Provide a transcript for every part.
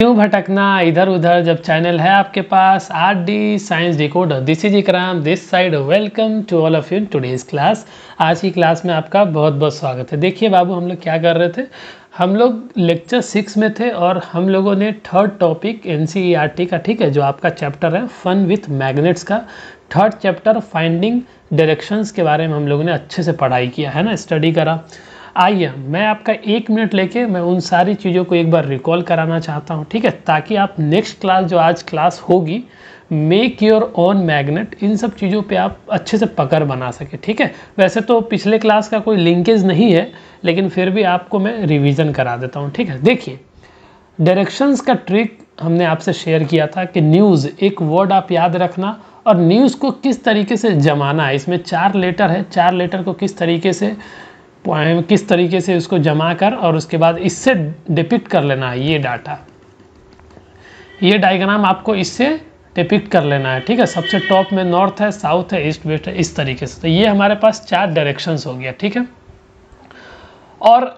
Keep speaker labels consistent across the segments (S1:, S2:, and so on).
S1: क्यों भटकना इधर उधर जब चैनल है आपके पास R D science decoder this is Ikram this side welcome to all of you today's class आज की क्लास में आपका बहुत बहुत स्वागत है देखिए बाबू हम लोग क्या कर रहे थे हम लोग लेक्चर सिक्स में थे और हम लोगों ने थर्ड टॉपिक एन का ठीक है जो आपका चैप्टर है फन विथ मैग्नेट्स का थर्ड चैप्टर फाइंडिंग डायरेक्शंस के बारे में हम लोगों ने अच्छे से पढ़ाई किया है ना स्टडी करा आइए मैं आपका एक मिनट लेके मैं उन सारी चीज़ों को एक बार रिकॉल कराना चाहता हूँ ठीक है ताकि आप नेक्स्ट क्लास जो आज क्लास होगी मेक योर ओन मैग्नेट इन सब चीज़ों पे आप अच्छे से पकड़ बना सके ठीक है वैसे तो पिछले क्लास का कोई लिंकेज नहीं है लेकिन फिर भी आपको मैं रिविजन करा देता हूँ ठीक है देखिए डायरेक्शंस का ट्रिक हमने आपसे शेयर किया था कि न्यूज़ एक वर्ड आप याद रखना और न्यूज़ को किस तरीके से जमाना है इसमें चार लेटर है चार लेटर को किस तरीके से किस तरीके से उसको जमा कर और उसके बाद इससे डिपिक्ट कर लेना है ये डाटा ये डायग्राम आपको इससे डिपिक्ट कर लेना है ठीक है सबसे टॉप में नॉर्थ है साउथ है ईस्ट वेस्ट है इस तरीके से तो ये हमारे पास चार डायरेक्शंस हो गया ठीक है और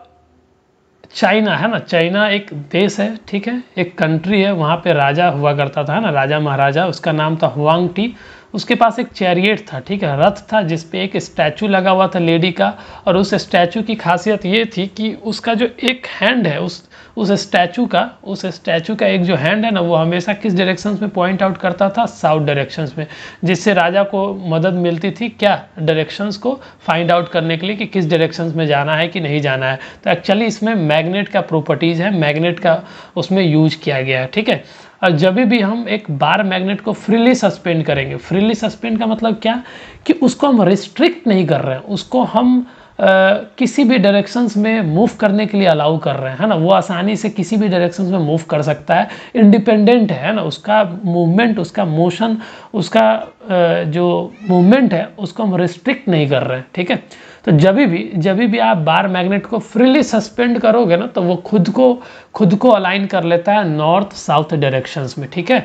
S1: चाइना है ना चाइना एक देश है ठीक है एक कंट्री है वहाँ पे राजा हुआ करता था ना राजा महाराजा उसका नाम था हुआंग टी उसके पास एक चैरियट था ठीक है रथ था जिस पे एक स्टैचू लगा हुआ था लेडी का और उस स्टैचू की खासियत ये थी कि उसका जो एक हैंड है उस उस स्टैचू का उस स्टैचू का एक जो हैंड है ना वो हमेशा किस डायरेक्शंस में पॉइंट आउट करता था साउथ डायरेक्शंस में जिससे राजा को मदद मिलती थी क्या डायरेक्शंस को फाइंड आउट करने के लिए कि किस डायरेक्शंस में जाना है कि नहीं जाना है तो एक्चुअली इसमें मैग्नेट का प्रॉपर्टीज़ है मैग्नेट का उसमें यूज किया गया है ठीक है और जब भी हम एक बार मैग्नेट को फ्रीली सस्पेंड करेंगे फ्रीली सस्पेंड का मतलब क्या कि उसको हम रिस्ट्रिक्ट नहीं कर रहे हैं उसको हम आ, किसी भी डायरेक्शंस में मूव करने के लिए अलाउ कर रहे हैं है ना वो आसानी से किसी भी डायरेक्शंस में मूव कर सकता है इंडिपेंडेंट है ना उसका मूवमेंट उसका मोशन उसका आ, जो मूवमेंट है उसको हम रिस्ट्रिक्ट नहीं कर रहे हैं ठीक है तो जब भी जब भी आप बार मैग्नेट को फ्रीली सस्पेंड करोगे ना तो वो खुद को खुद को अलाइन कर लेता है नॉर्थ साउथ डायरेक्शंस में ठीक है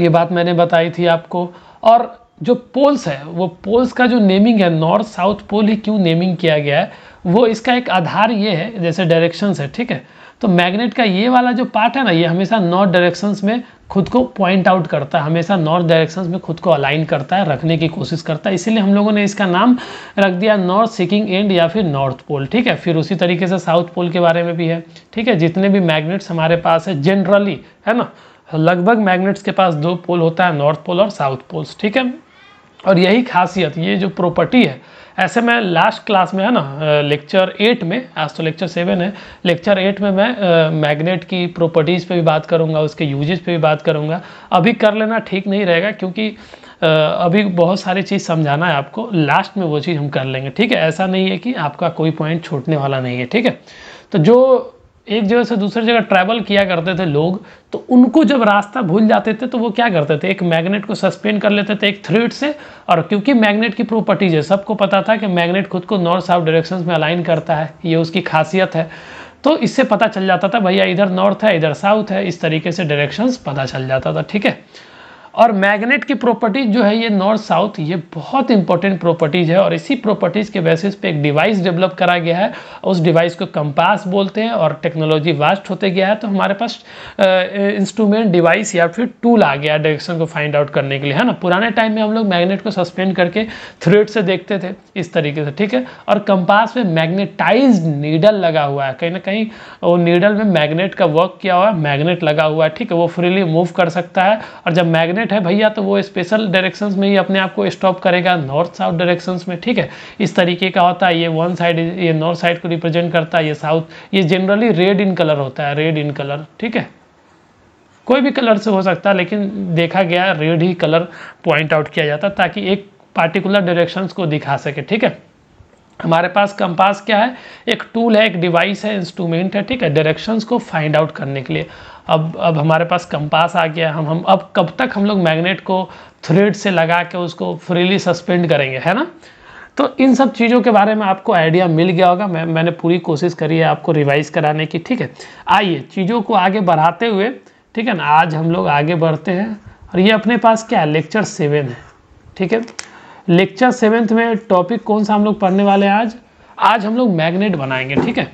S1: ये बात मैंने बताई थी आपको और जो पोल्स है वो पोल्स का जो नेमिंग है नॉर्थ साउथ पोल ही क्यों नेमिंग किया गया है वो इसका एक आधार ये है जैसे डायरेक्शंस है ठीक है तो मैग्नेट का ये वाला जो पार्ट है ना ये हमेशा नॉर्थ डायरेक्शंस में खुद को पॉइंट आउट करता है हमेशा नॉर्थ डायरेक्शंस में खुद को अलाइन करता है रखने की कोशिश करता है इसीलिए हम लोगों ने इसका नाम रख दिया नॉर्थ सिकिंग एंड या फिर नॉर्थ पोल ठीक है फिर उसी तरीके से साउथ पोल के बारे में भी है ठीक है जितने भी मैग्नेट्स हमारे पास है जनरली है ना लगभग मैग्नेट्स के पास दो पोल होता है नॉर्थ पोल और साउथ पोल्स ठीक है और यही खासियत ये जो प्रॉपर्टी है ऐसे में लास्ट क्लास में है ना लेक्चर एट में आज तो लेक्चर सेवन है लेक्चर एट में मैं मैग्नेट की प्रॉपर्टीज़ पे भी बात करूँगा उसके यूजेस पे भी बात करूँगा अभी कर लेना ठीक नहीं रहेगा क्योंकि अभी बहुत सारी चीज़ समझाना है आपको लास्ट में वो चीज़ हम कर लेंगे ठीक है ऐसा नहीं है कि आपका कोई पॉइंट छूटने वाला नहीं है ठीक है तो जो एक जगह से दूसरी जगह ट्रैवल किया करते थे लोग तो उनको जब रास्ता भूल जाते थे तो वो क्या करते थे एक मैग्नेट को सस्पेंड कर लेते थे एक थ्रेड से और क्योंकि मैग्नेट की प्रॉपर्टीज है सबको पता था कि मैग्नेट खुद को नॉर्थ साउथ डायरेक्शंस में अलाइन करता है ये उसकी खासियत है तो इससे पता चल जाता था भैया इधर नॉर्थ है इधर साउथ है इस तरीके से डायरेक्शंस पता चल जाता था ठीक है और मैग्नेट की प्रॉपर्टीज जो है ये नॉर्थ साउथ ये बहुत इंपॉर्टेंट प्रॉपर्टीज है और इसी प्रॉपर्टीज के बेसिस पे एक डिवाइस डेवलप करा गया है उस डिवाइस को कंपास बोलते हैं और टेक्नोलॉजी वास्ट होते गया है तो हमारे पास इंस्ट्रूमेंट डिवाइस या फिर टूल आ गया डायरेक्शन को फाइंड आउट करने के लिए है ना पुराने टाइम में हम लोग मैग्नेट को सस्पेंड करके थ्रेड से देखते थे इस तरीके से ठीक है और कंपास में मैग्नेटाइज नीडल लगा हुआ है कहीं ना कहीं वो नीडल में मैग्नेट का वर्क किया हुआ है मैग्नेट लगा हुआ है ठीक है वो फ्रीली मूव कर सकता है और जब मैग्नेट मूवमेंट है भैया तो वो स्पेशल डायरेक्शंस में ही अपने आप को स्टॉप करेगा नॉर्थ साउथ डायरेक्शंस में ठीक है इस तरीके का होता है ये वन साइड ये नॉर्थ साइड को रिप्रेजेंट करता है ये साउथ ये जनरली रेड इन कलर होता है रेड इन कलर ठीक है कोई भी कलर से हो सकता है लेकिन देखा गया रेड ही कलर पॉइंट आउट किया जाता ताकि एक पार्टिकुलर डायरेक्शंस को दिखा सके ठीक है हमारे पास कंपास क्या है एक टूल है एक डिवाइस है इंस्ट्रूमेंट है ठीक है डायरेक्शंस को फाइंड आउट करने के लिए अब अब हमारे पास कंपास आ गया हम हम अब कब तक हम लोग मैग्नेट को थ्रेड से लगा के उसको फ्रीली सस्पेंड करेंगे है ना तो इन सब चीज़ों के बारे में आपको आइडिया मिल गया होगा मैं मैंने पूरी कोशिश करी है आपको रिवाइज कराने की ठीक है आइए चीज़ों को आगे बढ़ाते हुए ठीक है ना आज हम लोग आगे बढ़ते हैं और ये अपने पास क्या है लेक्चर सेवन है ठीक है लेक्चर सेवेंथ में टॉपिक कौन सा हम लोग पढ़ने वाले हैं आज आज हम लोग मैग्नेट बनाएंगे ठीक है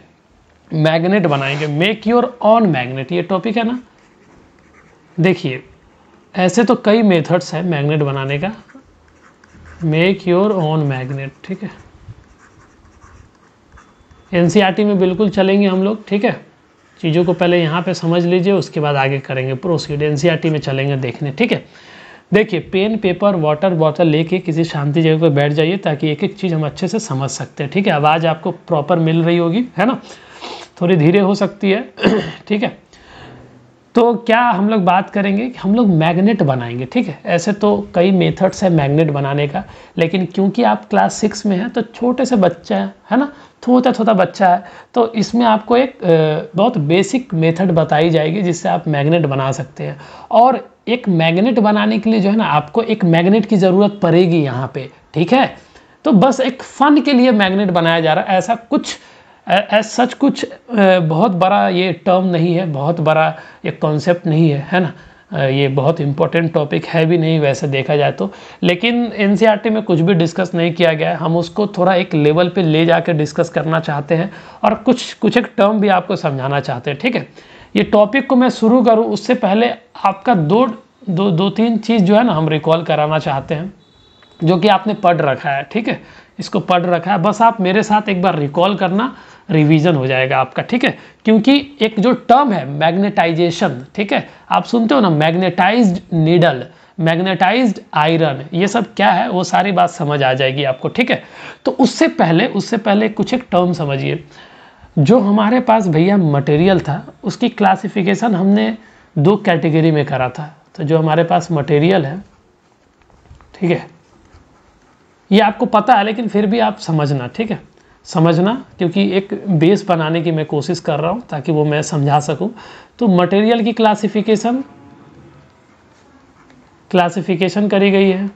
S1: मैग्नेट बनाएंगे मेक योर ऑन मैग्नेट ये टॉपिक है ना देखिए ऐसे तो कई मेथड्स हैं मैग्नेट बनाने का मेक योर ऑन मैग्नेट ठीक है एनसीईआरटी e में बिल्कुल चलेंगे हम लोग ठीक है चीज़ों को पहले यहाँ पे समझ लीजिए उसके बाद आगे करेंगे प्रोसीड एन e में चलेंगे देखने ठीक है देखिए पेन पेपर वाटर बॉटल लेके किसी शांति जगह पर बैठ जाइए ताकि एक एक चीज़ हम अच्छे से समझ सकते हैं ठीक है आवाज़ आपको प्रॉपर मिल रही होगी है ना थोड़ी धीरे हो सकती है ठीक है तो क्या हम लोग बात करेंगे कि हम लोग मैग्नेट बनाएंगे ठीक है ऐसे तो कई मेथड्स है मैग्नेट बनाने का लेकिन क्योंकि आप क्लास सिक्स में हैं तो छोटे से बच्चा है है ना छोटा छोटा बच्चा है तो इसमें आपको एक बहुत बेसिक मेथड बताई जाएगी जिससे आप मैग्नेट बना सकते हैं और एक मैग्नेट बनाने के लिए जो है ना आपको एक मैग्नेट की ज़रूरत पड़ेगी यहाँ पर ठीक है तो बस एक फ़न के लिए मैग्नेट बनाया जा रहा है ऐसा कुछ एज सच कुछ बहुत बड़ा ये टर्म नहीं है बहुत बड़ा ये कॉन्सेप्ट नहीं है है ना ये बहुत इंपॉर्टेंट टॉपिक है भी नहीं वैसे देखा जाए तो लेकिन एन e में कुछ भी डिस्कस नहीं किया गया है हम उसको थोड़ा एक लेवल पे ले जाकर डिस्कस करना चाहते हैं और कुछ कुछ एक टर्म भी आपको समझाना चाहते हैं ठीक है ये टॉपिक को मैं शुरू करूँ उससे पहले आपका दो दो दो तीन चीज़ जो है ना हम रिकॉल कराना चाहते हैं जो कि आपने पढ़ रखा है ठीक है इसको पढ़ रखा है बस आप मेरे साथ एक बार रिकॉल करना रिवीजन हो जाएगा आपका ठीक है क्योंकि एक जो टर्म है मैग्नेटाइजेशन ठीक है आप सुनते हो ना मैग्नेटाइज्ड नीडल मैग्नेटाइज्ड आयरन ये सब क्या है वो सारी बात समझ आ जाएगी आपको ठीक है तो उससे पहले उससे पहले कुछ एक टर्म समझिए जो हमारे पास भैया मटेरियल था उसकी क्लासिफिकेशन हमने दो कैटेगरी में करा था तो जो हमारे पास मटेरियल है ठीक है ये आपको पता है लेकिन फिर भी आप समझना ठीक है समझना क्योंकि एक बेस बनाने की मैं कोशिश कर रहा हूँ ताकि वो मैं समझा सकूँ तो मटेरियल की क्लासिफिकेशन क्लासिफिकेशन करी गई है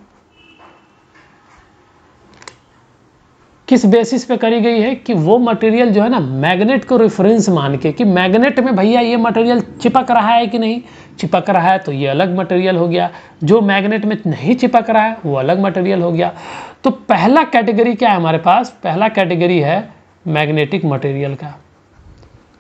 S1: किस बेसिस पे करी गई है कि वो मटेरियल जो है ना मैग्नेट को रेफरेंस मान के कि मैग्नेट में भैया ये मटेरियल चिपक रहा है कि नहीं चिपक रहा है तो ये अलग मटेरियल हो गया जो मैग्नेट में नहीं चिपक रहा है वो अलग मटेरियल हो गया तो पहला कैटेगरी क्या है हमारे पास पहला कैटेगरी है मैग्नेटिक मटेरियल का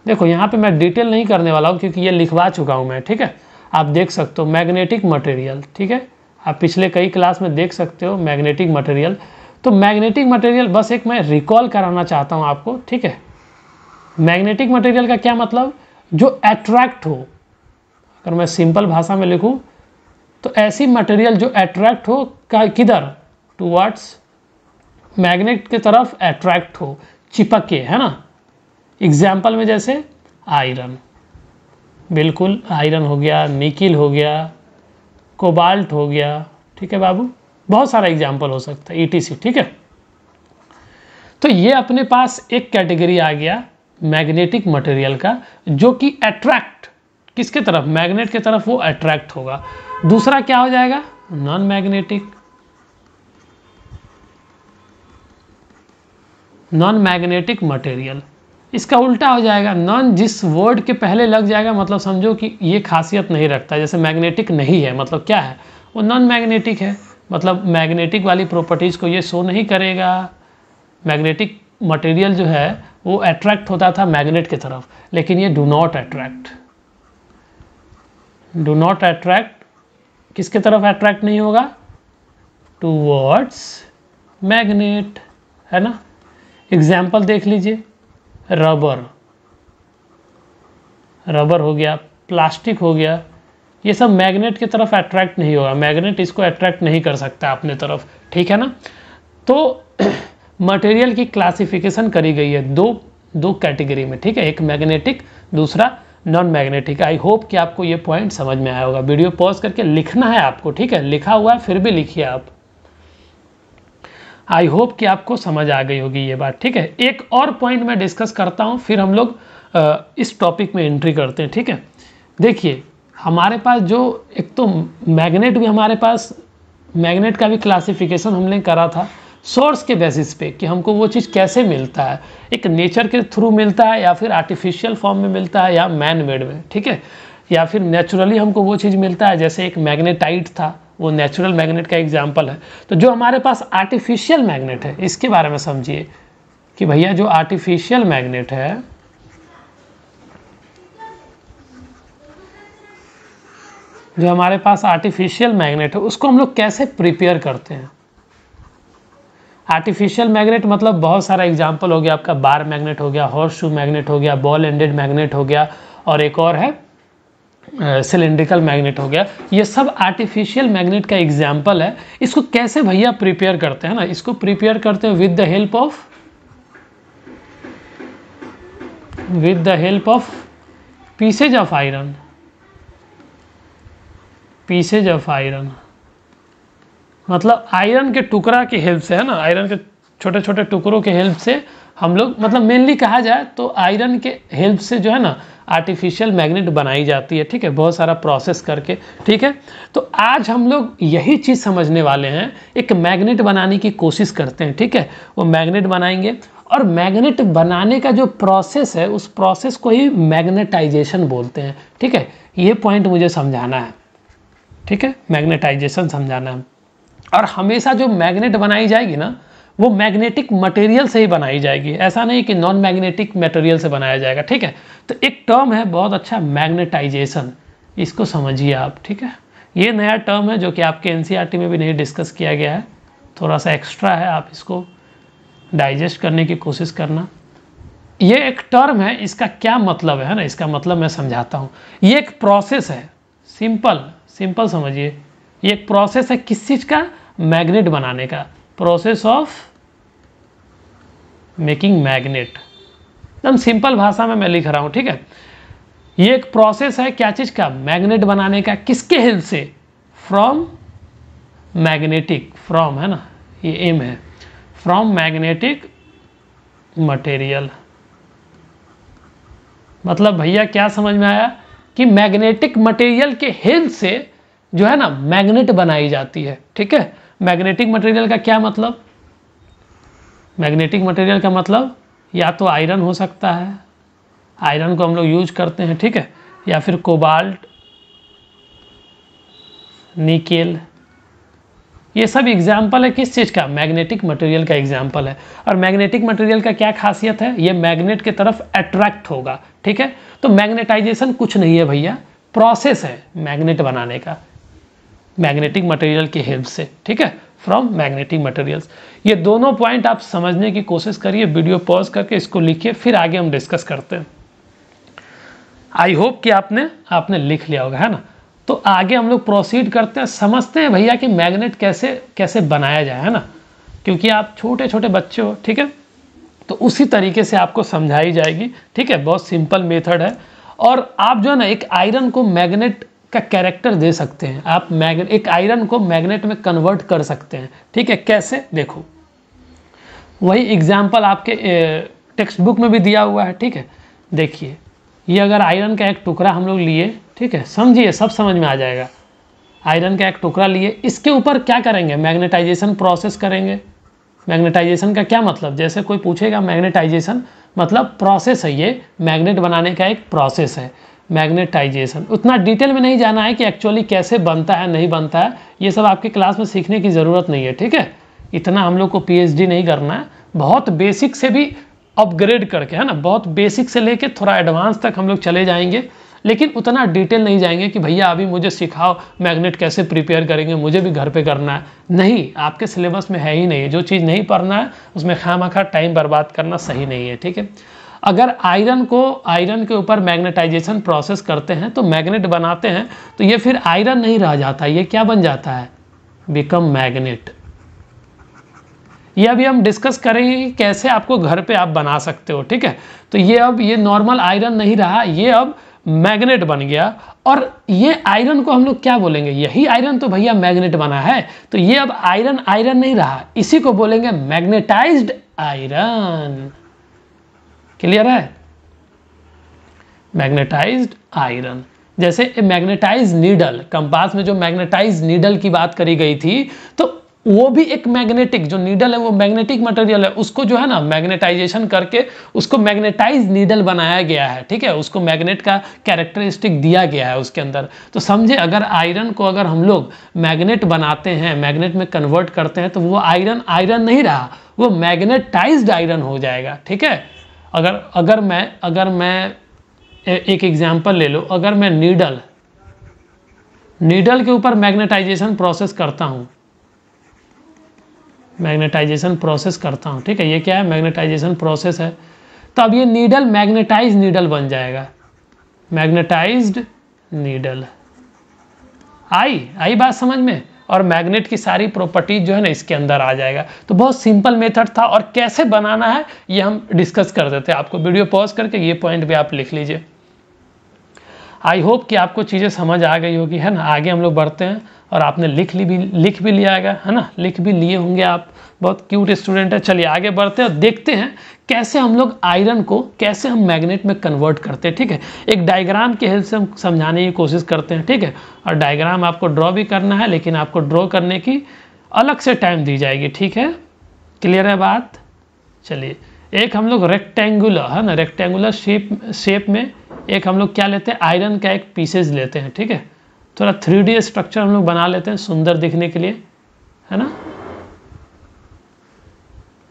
S1: देखो यहाँ पे मैं डिटेल नहीं करने वाला हूँ क्योंकि ये लिखवा चुका हूँ मैं ठीक है आप देख सकते हो मैग्नेटिक मटेरियल ठीक है आप पिछले कई क्लास में देख सकते हो मैग्नेटिक मटेरियल तो मैग्नेटिक मटेरियल बस एक मैं रिकॉल कराना चाहता हूँ आपको ठीक है मैग्नेटिक मटेरियल का क्या मतलब जो अट्रैक्ट हो अगर मैं सिंपल भाषा में लिखूँ तो ऐसी मटेरियल जो अट्रैक्ट हो किधर टू वर्ड्स मैग्नेट की तरफ अट्रैक्ट हो चिपके है ना एग्जाम्पल में जैसे आयरन बिल्कुल आयरन हो गया निकिल हो गया कोबाल्ट हो गया ठीक है बाबू बहुत सारा एग्जाम्पल हो सकता है ईटीसी e ठीक है तो ये अपने पास एक कैटेगरी आ गया मैग्नेटिक मटेरियल का जो कि अट्रैक्ट किसके तरफ मैग्नेट के तरफ वो अट्रैक्ट होगा दूसरा क्या हो जाएगा non magnetic non magnetic material इसका उल्टा हो जाएगा नॉन जिस वर्ड के पहले लग जाएगा मतलब समझो कि ये खासियत नहीं रखता जैसे मैग्नेटिक नहीं है मतलब क्या है वो नॉन मैग्नेटिक है मतलब मैग्नेटिक वाली प्रॉपर्टीज़ को ये शो नहीं करेगा मैग्नेटिक मटेरियल जो है वो अट्रैक्ट होता था मैग्नेट की तरफ लेकिन ये do not attract do not attract किसके तरफ अट्रैक्ट नहीं होगा टू वर्ड्स मैग्नेट है ना एग्जाम्पल देख लीजिए रबर रबर हो गया प्लास्टिक हो गया ये सब मैग्नेट की तरफ अट्रैक्ट नहीं होगा मैग्नेट इसको अट्रैक्ट नहीं कर सकता अपने तरफ ठीक है ना तो मटेरियल की क्लासिफिकेशन करी गई है दो दो कैटेगरी में ठीक है एक मैग्नेटिक दूसरा नॉन मैग्नेटिक आई होप कि आपको ये पॉइंट समझ में आया होगा वीडियो पॉज करके लिखना है आपको ठीक है लिखा हुआ है फिर भी लिखिए आप आई होप कि आपको समझ आ गई होगी ये बात ठीक है एक और पॉइंट मैं डिस्कस करता हूँ फिर हम लोग इस टॉपिक में एंट्री करते हैं ठीक है देखिए हमारे पास जो एक तो मैग्नेट भी हमारे पास मैग्नेट का भी क्लासिफिकेशन हमने करा था सोर्स के बेसिस पे कि हमको वो चीज़ कैसे मिलता है एक नेचर के थ्रू मिलता है या फिर आर्टिफिशियल फॉर्म में मिलता है या मैन मेड में ठीक है या फिर नेचुरली हमको वो चीज़ मिलता है जैसे एक मैग्नेटाइट था वो नेचुरल मैग्नेट का एग्जाम्पल है तो जो हमारे पास आर्टिफिशियल मैग्नेट है इसके बारे में समझिए कि भैया जो आर्टिफिशियल मैग्नेट है जो हमारे पास आर्टिफिशियल मैग्नेट है उसको हम लोग कैसे प्रिपेयर करते हैं आर्टिफिशियल मैग्नेट मतलब बहुत सारा एग्जाम्पल हो गया आपका बार मैग्नेट हो गया हॉर्स शू मैग्नेट हो गया बॉल एंडेड मैग्नेट हो गया और एक और है सिलेंड्रिकल मैग्नेट हो गया ये सब आर्टिफिशियल मैग्नेट का एग्जाम्पल है इसको कैसे भैया प्रिपेयर करते हैं ना इसको प्रिपेयर करते हैं with the help of with the help of pieces of iron pieces of iron मतलब आयरन के टुकड़ा की हेल्प से है ना आयरन के छोटे छोटे टुकड़ों के हेल्प से हम लोग मतलब मेनली कहा जाए तो आयरन के हेल्प से जो है ना आर्टिफिशियल मैग्नेट बनाई जाती है ठीक है बहुत सारा प्रोसेस करके ठीक है तो आज हम लोग यही चीज़ समझने वाले हैं एक मैग्नेट बनाने की कोशिश करते हैं ठीक है वो मैग्नेट बनाएंगे और मैग्नेट बनाने का जो प्रोसेस है उस प्रोसेस को ही मैग्नेटाइजेशन बोलते हैं ठीक है ये पॉइंट मुझे समझाना है ठीक है मैग्नेटाइजेशन समझाना है और हमेशा जो मैग्नेट बनाई जाएगी ना वो मैग्नेटिक मटेरियल से ही बनाई जाएगी ऐसा नहीं कि नॉन मैग्नेटिक मटेरियल से बनाया जाएगा ठीक है तो एक टर्म है बहुत अच्छा मैग्नेटाइजेशन इसको समझिए आप ठीक है ये नया टर्म है जो कि आपके एन e में भी नहीं डिस्कस किया गया है थोड़ा सा एक्स्ट्रा है आप इसको डाइजेस्ट करने की कोशिश करना ये एक टर्म है इसका क्या मतलब है ना इसका मतलब मैं समझाता हूँ ये एक प्रोसेस है सिंपल सिंपल समझिए ये एक प्रोसेस है किस चीज़ का मैग्नेट बनाने का प्रोसेस ऑफ मेकिंग मैग्नेट एकदम सिंपल भाषा में मैं लिख रहा हूं ठीक है ये एक प्रोसेस है क्या चीज़ का मैग्नेट बनाने का किसके हेल्प से फ्रॉम मैग्नेटिक फ्रॉम है ना ये एम है फ्रॉम मैग्नेटिक मटेरियल मतलब भैया क्या समझ में आया कि मैग्नेटिक मटेरियल के हेल्प से जो है ना मैग्नेट बनाई जाती है ठीक है मैग्नेटिक मटेरियल का क्या मतलब मैग्नेटिक मटेरियल का मतलब या तो आयरन हो सकता है आयरन को हम लोग यूज करते हैं ठीक है या फिर कोबाल्ट निकेल ये सब एग्जाम्पल है किस चीज़ का मैग्नेटिक मटेरियल का एग्जाम्पल है और मैग्नेटिक मटेरियल का क्या खासियत है ये मैग्नेट की तरफ अट्रैक्ट होगा ठीक है तो मैग्नेटाइजेशन कुछ नहीं है भैया प्रोसेस है मैग्नेट बनाने का मैग्नेटिक मटेरियल की हेल्प से ठीक है फ्रॉम मैग्नेटिक मटेरियल्स ये दोनों पॉइंट आप समझने की कोशिश करिए वीडियो पॉज करके इसको लिखिए फिर आगे हम डिस्कस करते हैं आई होप कि आपने आपने लिख लिया होगा है ना तो आगे हम लोग प्रोसीड करते हैं समझते हैं भैया कि मैग्नेट कैसे कैसे बनाया जाए है ना क्योंकि आप छोटे छोटे बच्चे हो ठीक है तो उसी तरीके से आपको समझाई जाएगी ठीक है बहुत सिंपल मेथड है और आप जो है ना एक आयरन को मैग्नेट का कैरेक्टर दे सकते हैं आप मैग्नेट एक आयरन को मैग्नेट में कन्वर्ट कर सकते हैं ठीक है कैसे देखो वही एग्जाम्पल आपके टेक्स्ट बुक में भी दिया हुआ है ठीक है देखिए ये अगर आयरन का एक टुकड़ा हम लोग लिए ठीक है समझिए सब समझ में आ जाएगा आयरन का एक टुकड़ा लिए इसके ऊपर क्या करेंगे मैग्नेटाइजेशन प्रोसेस करेंगे मैग्नेटाइजेशन का क्या मतलब जैसे कोई पूछेगा मैग्नेटाइजेशन मतलब प्रोसेस है ये मैग्नेट बनाने का एक प्रोसेस है मैग्नेटाइजेशन उतना डिटेल में नहीं जाना है कि एक्चुअली कैसे बनता है नहीं बनता है ये सब आपके क्लास में सीखने की ज़रूरत नहीं है ठीक है इतना हम लोग को पीएचडी नहीं करना है बहुत बेसिक से भी अपग्रेड करके है ना बहुत बेसिक से लेके थोड़ा एडवांस तक हम लोग चले जाएंगे लेकिन उतना डिटेल नहीं जाएंगे कि भैया अभी मुझे सिखाओ मैग्नेट कैसे प्रिपेयर करेंगे मुझे भी घर पे करना है नहीं आपके सिलेबस में है ही नहीं है जो चीज़ नहीं पढ़ना है उसमें खाम खा टाइम बर्बाद करना सही नहीं है ठीक है अगर आयरन को आयरन के ऊपर मैग्नेटाइजेशन प्रोसेस करते हैं तो मैग्नेट बनाते हैं तो ये फिर आयरन नहीं रह जाता ये क्या बन जाता है बिकम मैग्नेट ये अभी हम डिस्कस करेंगे कि कैसे आपको घर पे आप बना सकते हो ठीक है तो ये अब ये नॉर्मल आयरन नहीं रहा ये अब मैग्नेट बन गया और ये आयरन को हम लोग क्या बोलेंगे यही आयरन तो भैया मैग्नेट बना है तो ये अब आयरन आयरन नहीं रहा इसी को बोलेंगे मैग्नेटाइज्ड आयरन क्लियर है मैग्नेटाइज्ड आयरन जैसे मैग्नेटाइज नीडल कंपास में जो मैग्नेटाइज नीडल की बात करी गई थी तो वो भी एक मैग्नेटिक जो नीडल है वो मैग्नेटिक मटेरियल है उसको जो है ना मैग्नेटाइजेशन करके उसको मैग्नेटाइज नीडल बनाया गया है ठीक है उसको मैग्नेट का कैरेक्टरिस्टिक दिया गया है उसके अंदर तो समझे अगर आयरन को अगर हम लोग मैग्नेट बनाते हैं मैग्नेट में कन्वर्ट करते हैं तो वो आयरन आयरन नहीं रहा वो मैग्नेटाइज आयरन हो जाएगा ठीक है अगर अगर मैं अगर मैं एक एग्जाम्पल ले लो अगर मैं नीडल नीडल के ऊपर मैग्नेटाइजेशन प्रोसेस करता हूँ मैग्नेटाइजेशन प्रोसेस करता हूँ ठीक है ये क्या है मैग्नेटाइजेशन प्रोसेस है तो अब ये नीडल मैग्नेटाइज नीडल बन जाएगा मैग्नेटाइज्ड नीडल आई आई बात समझ में और मैग्नेट की सारी प्रॉपर्टीज जो है ना इसके अंदर आ जाएगा तो बहुत सिंपल मेथड था और कैसे बनाना है ये हम डिस्कस कर देते हैं आपको वीडियो पॉज करके ये पॉइंट भी आप लिख लीजिए आई होप कि आपको चीज़ें समझ आ गई होगी है ना आगे हम लोग बढ़ते हैं और आपने लिख ली भी लिख भी लिया गया है ना लिख भी लिए होंगे आप बहुत क्यूट स्टूडेंट है चलिए आगे बढ़ते हैं और देखते हैं कैसे हम लोग आयरन को कैसे हम मैग्नेट में कन्वर्ट करते हैं ठीक है एक डायग्राम के हेल्प से हम समझाने की कोशिश करते हैं ठीक है और डायग्राम आपको ड्रॉ भी करना है लेकिन आपको ड्रॉ करने की अलग से टाइम दी जाएगी ठीक है क्लियर है बात चलिए एक हम लोग रेक्टेंगुलर है ना रेक्टेंगुलर शेप शेप में एक हम लोग क्या लेते हैं आयरन का एक पीसेज लेते हैं ठीक है थोड़ा थ्री डी स्ट्रक्चर हम लोग बना लेते हैं सुंदर दिखने के लिए है ना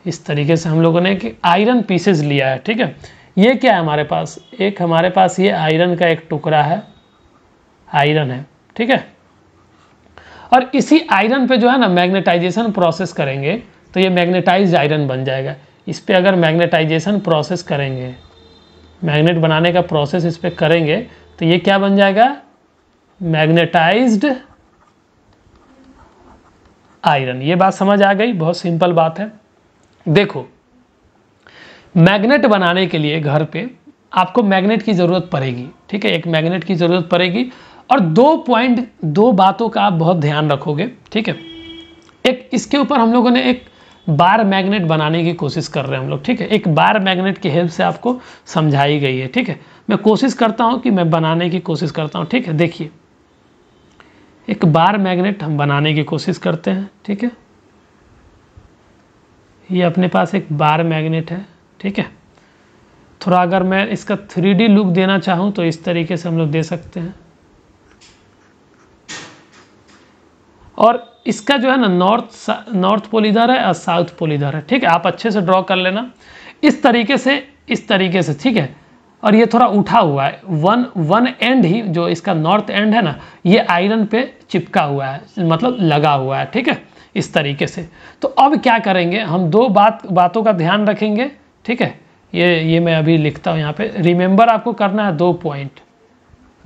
S1: इस तरीके से हम लोगों ने कि आयरन पीसेज लिया है ठीक है ये क्या है हमारे पास एक हमारे पास ये आयरन का एक टुकड़ा है आयरन है ठीक है और इसी आयरन पे जो है ना मैग्नेटाइजेशन प्रोसेस करेंगे तो ये मैग्नेटाइज आयरन बन जाएगा इस पर अगर मैग्नेटाइजेशन प्रोसेस करेंगे मैग्नेट बनाने का प्रोसेस इस पर करेंगे तो ये क्या बन जाएगा मैग्नेटाइज्ड आयरन ये बात समझ आ गई बहुत सिंपल बात है देखो मैग्नेट बनाने के लिए घर पे आपको मैग्नेट की ज़रूरत पड़ेगी ठीक है एक मैग्नेट की ज़रूरत पड़ेगी और दो पॉइंट दो बातों का आप बहुत ध्यान रखोगे ठीक है एक इसके ऊपर हम लोगों ने एक बार मैग्नेट बनाने की कोशिश कर रहे हैं हम लोग ठीक है एक बार मैग्नेट की हेल्प से आपको समझाई गई है ठीक है मैं कोशिश करता हूं कि मैं बनाने की कोशिश करता हूं ठीक है देखिए एक बार मैग्नेट हम बनाने की कोशिश करते हैं ठीक है ये अपने पास एक बार मैग्नेट है ठीक है थोड़ा अगर मैं इसका थ्री लुक देना चाहूँ तो इस तरीके से हम लोग दे सकते हैं और इसका जो है ना नॉर्थ नॉर्थ पोल इधर है और साउथ पोल इधर है ठीक है आप अच्छे से ड्रॉ कर लेना इस तरीके से इस तरीके से ठीक है और ये थोड़ा उठा हुआ है वन वन एंड ही जो इसका नॉर्थ एंड है ना ये आयरन पे चिपका हुआ है मतलब लगा हुआ है ठीक है इस तरीके से तो अब क्या करेंगे हम दो बात बातों का ध्यान रखेंगे ठीक है ये ये मैं अभी लिखता हूँ यहाँ पे रिमेंबर आपको करना है दो पॉइंट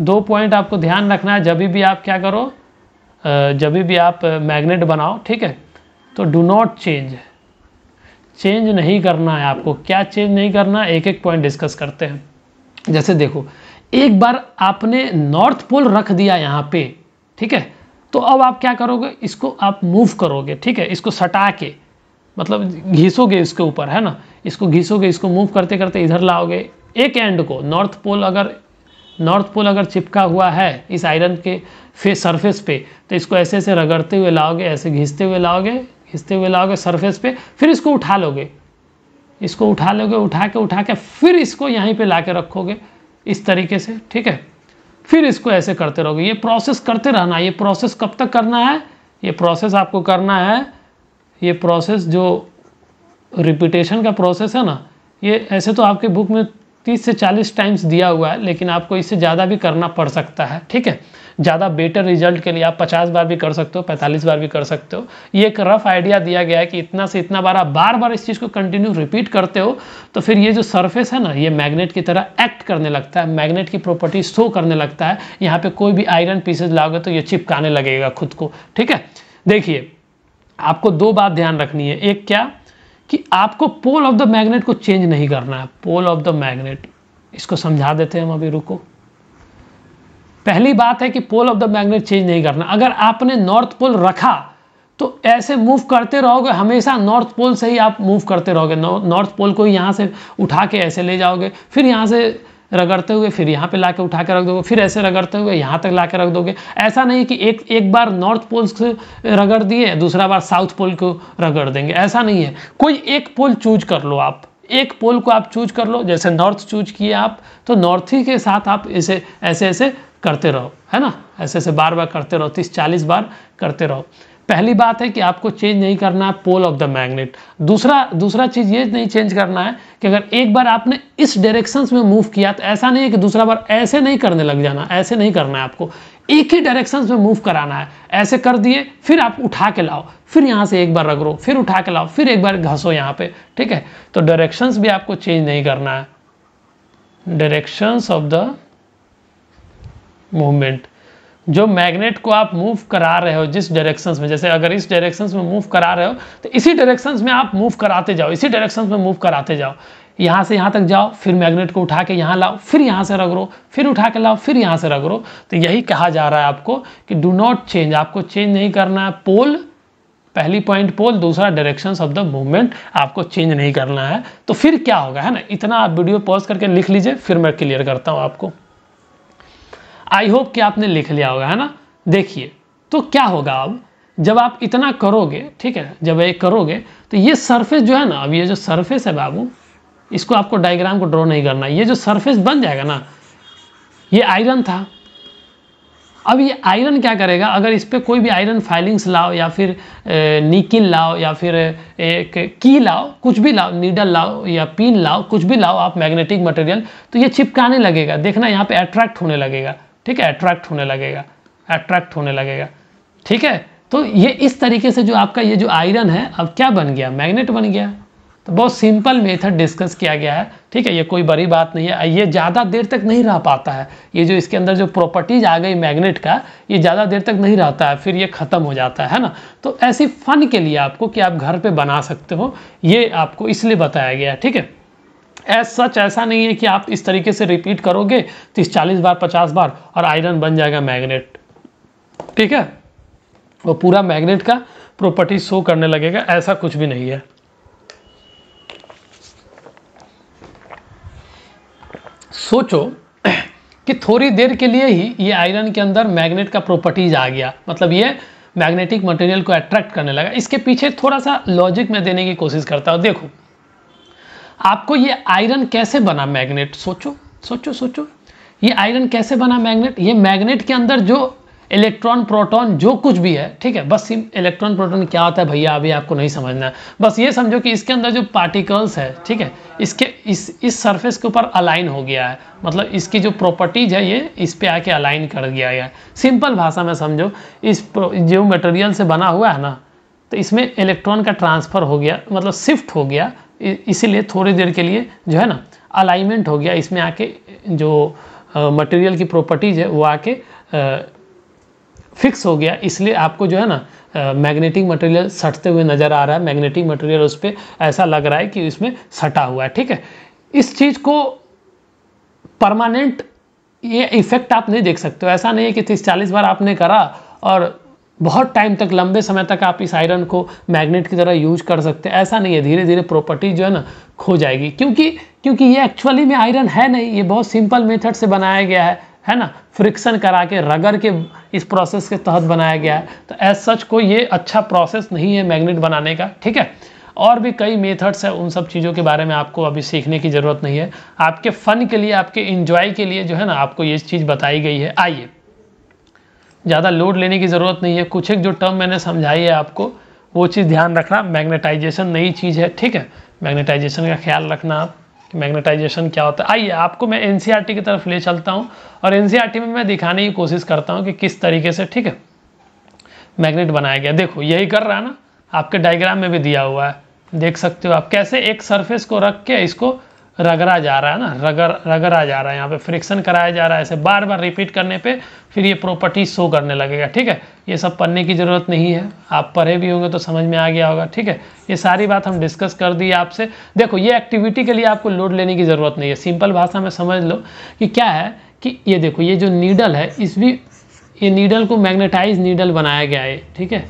S1: दो पॉइंट आपको ध्यान रखना है जब भी आप क्या करो जब भी आप मैग्नेट बनाओ ठीक है तो डू नॉट चेंज चेंज नहीं करना है आपको क्या चेंज नहीं करना एक एक पॉइंट डिस्कस करते हैं जैसे देखो एक बार आपने नॉर्थ पोल रख दिया यहाँ पे ठीक है तो अब आप क्या करोगे इसको आप मूव करोगे ठीक है इसको सटा के मतलब घिसोगे इसके ऊपर है ना इसको घिसोगे इसको मूव करते करते इधर लाओगे एक एंड को नॉर्थ पोल अगर नॉर्थ पोल अगर चिपका हुआ है इस आयरन के फे सरफेस पे तो इसको ऐसे ऐसे रगड़ते हुए लाओगे ऐसे घिसते हुए लाओगे घिसते हुए लाओगे सरफेस पे फिर इसको उठा लोगे इसको उठा लोगे उठा के उठा के फिर इसको यहीं पे ला के रखोगे इस तरीके से ठीक है फिर इसको ऐसे करते रहोगे ये प्रोसेस करते रहना ये प्रोसेस कब तक करना है ये प्रोसेस आपको करना है ये प्रोसेस जो रिपीटेशन का प्रोसेस है ना ये ऐसे तो आपके बुक में तीस से चालीस टाइम्स दिया हुआ है लेकिन आपको इससे ज़्यादा भी करना पड़ सकता है ठीक है ज़्यादा बेटर रिजल्ट के लिए आप पचास बार भी कर सकते हो पैंतालीस बार भी कर सकते हो ये एक रफ आइडिया दिया गया है कि इतना से इतना बार आप बार बार इस चीज़ को कंटिन्यू रिपीट करते हो तो फिर ये जो सरफेस है ना ये मैग्नेट की तरह एक्ट करने लगता है मैग्नेट की प्रॉपर्टी शो करने लगता है यहाँ पर कोई भी आयरन पीसेज लाओगे तो ये चिपकाने लगेगा खुद को ठीक है देखिए आपको दो बात ध्यान रखनी है एक क्या कि आपको पोल ऑफ द मैग्नेट को चेंज नहीं करना है पोल ऑफ द मैग्नेट इसको समझा देते हैं हम अभी रुको पहली बात है कि pole of the magnet change नहीं करना अगर आपने नॉर्थ पोल रखा तो ऐसे मूव करते रहोगे हमेशा नॉर्थ पोल से ही आप मूव करते रहोगे नॉर्थ पोल को यहाँ से उठा के ऐसे ले जाओगे फिर यहाँ से रगड़ते हुए फिर यहाँ पे ला के उठा के रख दोगे फिर ऐसे रगड़ते हुए यहाँ तक ला के रख दोगे ऐसा नहीं कि एक एक बार नॉर्थ पोल से रगड़ दिए दूसरा बार साउथ पोल को रगड़ देंगे ऐसा नहीं है कोई एक पोल चूज कर लो आप एक पोल को आप चूज कर लो जैसे नॉर्थ चूज किए आप तो नॉर्थ ही के साथ आप इसे ऐसे ऐसे करते रहो है ना ऐसे ऐसे बार बार करते रहो तीस चालीस बार करते रहो पहली बात है कि आपको चेंज नहीं करना है पोल ऑफ द मैग्नेट दूसरा दूसरा चीज ये नहीं चेंज करना है कि अगर एक बार आपने इस डायरेक्शंस में मूव किया तो ऐसा नहीं है कि दूसरा बार ऐसे नहीं करने लग जाना ऐसे नहीं करना है आपको एक ही डायरेक्शंस में मूव कराना है ऐसे कर दिए फिर आप उठा के लाओ फिर यहां से एक बार रगड़ो फिर उठा के लाओ फिर एक बार घसो यहां पर ठीक है तो डायरेक्शन भी आपको चेंज नहीं करना है डायरेक्शंस ऑफ द मूवमेंट जो मैग्नेट को आप मूव करा रहे हो जिस डायरेक्शंस में जैसे अगर इस डायरेक्शंस में मूव करा रहे हो तो इसी डायरेक्शंस में आप मूव कराते जाओ इसी डायरेक्शंस में मूव कराते जाओ यहाँ से यहाँ तक जाओ फिर मैग्नेट को उठा के यहाँ लाओ फिर यहाँ से रगड़ो फिर उठा के लाओ फिर यहाँ से रगड़ो तो यही कहा जा रहा है आपको कि डू नॉट चेंज आपको चेंज नहीं करना है पोल पहली पॉइंट पोल दूसरा डायरेक्शन ऑफ द मूवमेंट आपको चेंज नहीं करना है तो फिर क्या होगा है ना इतना आप वीडियो पॉज करके लिख लीजिए फिर मैं क्लियर करता हूँ आपको आई होप कि आपने लिख लिया होगा है ना देखिए तो क्या होगा अब जब आप इतना करोगे ठीक है जब ये करोगे तो ये सरफेस जो है ना अब ये जो सरफेस है बाबू इसको आपको डायग्राम को ड्रॉ नहीं करना ये जो सरफेस बन जाएगा ना ये आयरन था अब ये आयरन क्या करेगा अगर इस पर कोई भी आयरन फाइलिंग्स लाओ या फिर निकिल लाओ या फिर एक की लाओ कुछ भी लाओ नीडल लाओ या पिन लाओ कुछ भी लाओ आप मैग्नेटिक मटेरियल तो ये चिपकाने लगेगा देखना यहाँ पे अट्रैक्ट होने लगेगा ठीक है अट्रैक्ट होने लगेगा अट्रैक्ट होने लगेगा ठीक है तो ये इस तरीके से जो आपका ये जो आयरन है अब क्या बन गया मैग्नेट बन गया तो बहुत सिंपल मेथड डिस्कस किया गया है ठीक है ये कोई बड़ी बात नहीं है ये ज़्यादा देर तक नहीं रह पाता है ये जो इसके अंदर जो प्रॉपर्टीज आ गई मैग्नेट का ये ज़्यादा देर तक नहीं रहता है फिर ये ख़त्म हो जाता है ना तो ऐसी फन के लिए आपको कि आप घर पे बना सकते हो ये आपको इसलिए बताया गया ठीक है एज सच ऐसा नहीं है कि आप इस तरीके से रिपीट करोगे तीस चालीस बार पचास बार और आयरन बन जाएगा मैग्नेट ठीक है वो पूरा मैग्नेट का प्रॉपर्टी शो करने लगेगा ऐसा कुछ भी नहीं है सोचो कि थोड़ी देर के लिए ही ये आयरन के अंदर मैग्नेट का प्रॉपर्टीज आ गया मतलब ये मैग्नेटिक मटेरियल को अट्रैक्ट करने लगा इसके पीछे थोड़ा सा लॉजिक मैं देने की कोशिश करता हूँ देखो आपको ये आयरन कैसे बना मैग्नेट सोचो सोचो सोचो ये आयरन कैसे बना मैग्नेट ये मैग्नेट के अंदर जो इलेक्ट्रॉन प्रोटॉन जो कुछ भी है ठीक है बस इलेक्ट्रॉन प्रोटॉन क्या होता है भैया अभी आपको नहीं समझना है बस ये समझो कि इसके अंदर जो पार्टिकल्स है ठीक है इसके इस इस सरफेस के ऊपर अलाइन हो गया है मतलब इसकी जो प्रॉपर्टीज है ये इस पे आके अलाइन कर दिया गया है सिंपल भाषा में समझो इस जो मटेरियल से बना हुआ है ना तो इसमें इलेक्ट्रॉन का ट्रांसफ़र हो गया मतलब शिफ्ट हो गया इसीलिए थोड़ी देर के लिए जो है ना अलाइनमेंट हो गया इसमें आके जो मटेरियल की प्रॉपर्टीज है वो आके फिक्स हो गया इसलिए आपको जो है ना मैग्नेटिक मटेरियल सटते हुए नज़र आ रहा है मैग्नेटिक मटेरियल उस पर ऐसा लग रहा है कि इसमें सटा हुआ है ठीक है इस चीज़ को परमानेंट ये इफेक्ट आप नहीं देख सकते हो ऐसा नहीं है कि तीस चालीस बार आपने करा और बहुत टाइम तक लंबे समय तक आप इस आयरन को मैग्नेट की तरह यूज कर सकते हैं ऐसा नहीं है धीरे धीरे प्रॉपर्टी जो है ना खो जाएगी क्योंकि क्योंकि ये एक्चुअली में आयरन है नहीं ये बहुत सिंपल मेथड से बनाया गया है है ना फ्रिक्शन करा के रगर के इस प्रोसेस के तहत बनाया गया है तो एज सच कोई ये अच्छा प्रोसेस नहीं है मैग्नेट बनाने का ठीक है और भी कई मेथड्स हैं उन सब चीज़ों के बारे में आपको अभी सीखने की ज़रूरत नहीं है आपके फ़न के लिए आपके इन्जॉय के लिए जो है ना आपको ये चीज़ बताई गई है आइए ज़्यादा लोड लेने की ज़रूरत नहीं है कुछ एक जो टर्म मैंने समझाई है आपको वो चीज़ ध्यान रखना मैग्नेटाइजेशन नई चीज़ है ठीक है मैग्नेटाइजेशन का ख्याल रखना आप कि मैग्नेटाइजेशन क्या होता है आइए आपको मैं एन e की तरफ ले चलता हूँ और एन e में मैं दिखाने की कोशिश करता हूँ कि किस तरीके से ठीक है मैग्नेट बनाया गया देखो यही कर रहा है ना आपके डायग्राम में भी दिया हुआ है देख सकते हो आप कैसे एक सरफेस को रख के इसको रगड़ा जा रहा है ना रगर रगड़ा जा रहा है यहाँ पे फ्रिक्शन कराया जा रहा है ऐसे बार बार रिपीट करने पे फिर ये प्रॉपर्टी शो करने लगेगा ठीक है ये सब पढ़ने की ज़रूरत नहीं है आप पढ़े भी होंगे तो समझ में आ गया होगा ठीक है ये सारी बात हम डिस्कस कर दी आपसे देखो ये एक्टिविटी के लिए आपको लोड लेने की ज़रूरत नहीं है सिंपल भाषा में समझ लो कि क्या है कि ये देखो ये जो नीडल है इस भी ये नीडल को मैग्नेटाइज नीडल बनाया गया है ठीक है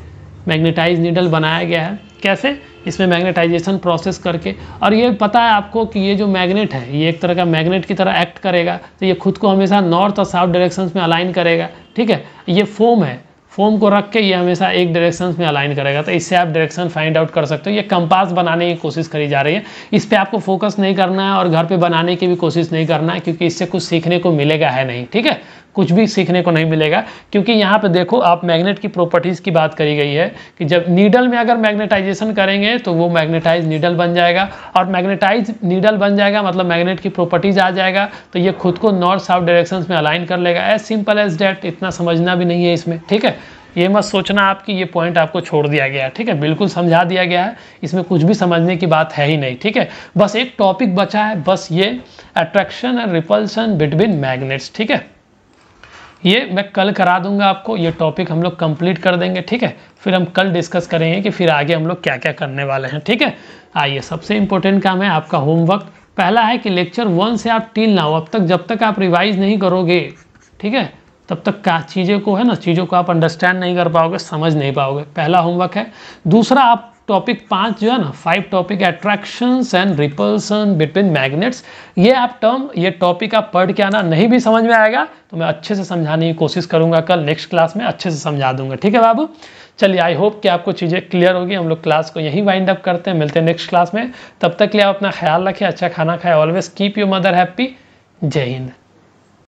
S1: मैग्नेटाइज नीडल बनाया गया है कैसे इसमें मैग्नेटाइजेशन प्रोसेस करके और ये पता है आपको कि ये जो मैग्नेट है ये एक तरह का मैग्नेट की तरह एक्ट करेगा तो ये खुद को हमेशा नॉर्थ और साउथ डायरेक्शंस में अलाइन करेगा ठीक है ये फोम है फोम को रख के ये हमेशा एक डायरेक्शन में अलाइन करेगा तो इससे आप डायरेक्शन फाइंड आउट कर सकते हो ये कंपास बनाने की कोशिश करी जा रही है इस पर आपको फोकस नहीं करना है और घर पे बनाने की भी कोशिश नहीं करना है क्योंकि इससे कुछ सीखने को मिलेगा है नहीं ठीक है कुछ भी सीखने को नहीं मिलेगा क्योंकि यहाँ पे देखो आप मैग्नेट की प्रॉपर्टीज़ की बात करी गई है कि जब नीडल में अगर मैग्नेटाइजेशन करेंगे तो वो मैग्नेटाइज नीडल बन जाएगा और मैग्नेटाइज नीडल बन जाएगा मतलब मैग्नेट की प्रॉपर्टीज़ आ जाएगा तो ये खुद को नॉर्थ साउथ डायरेक्शन में अलाइन कर लेगा एज सिंपल एज डेट इतना समझना भी नहीं है इसमें ठीक है ये मत सोचना आपकी ये पॉइंट आपको छोड़ दिया गया है ठीक है बिल्कुल समझा दिया गया है इसमें कुछ भी समझने की बात है ही नहीं ठीक है बस एक टॉपिक बचा है बस ये attraction and repulsion between magnets ठीक है ये मैं कल करा दूंगा आपको ये टॉपिक हम लोग कंप्लीट कर देंगे ठीक है फिर हम कल डिस्कस करेंगे कि फिर आगे हम लोग क्या क्या करने वाले हैं ठीक है आइए सबसे इंपॉर्टेंट काम है आपका होमवर्क पहला है कि लेक्चर वन से आप टील ना हो अब तक जब तक आप रिवाइज नहीं करोगे ठीक है तब तक का चीज़ें को है ना चीज़ों को आप अंडरस्टैंड नहीं कर पाओगे समझ नहीं पाओगे पहला होमवर्क है दूसरा आप टॉपिक पांच जो है ना five topic attraction and repulsion between magnets ये आप टर्म ये टॉपिक आप पढ़ के आना नहीं भी समझ में आएगा तो मैं अच्छे से समझाने की कोशिश करूंगा कल नेक्स्ट क्लास में अच्छे से समझा दूंगा ठीक है बाबू चलिए आई होप कि आपको चीज़ें क्लियर होगी हम लोग क्लास को यहीं वाइंड अप करते हैं मिलते हैं नेक्स्ट क्लास में तब तक के लिए आप अपना ख्याल रखें अच्छा खाना खाएं always keep your mother happy जय हिंद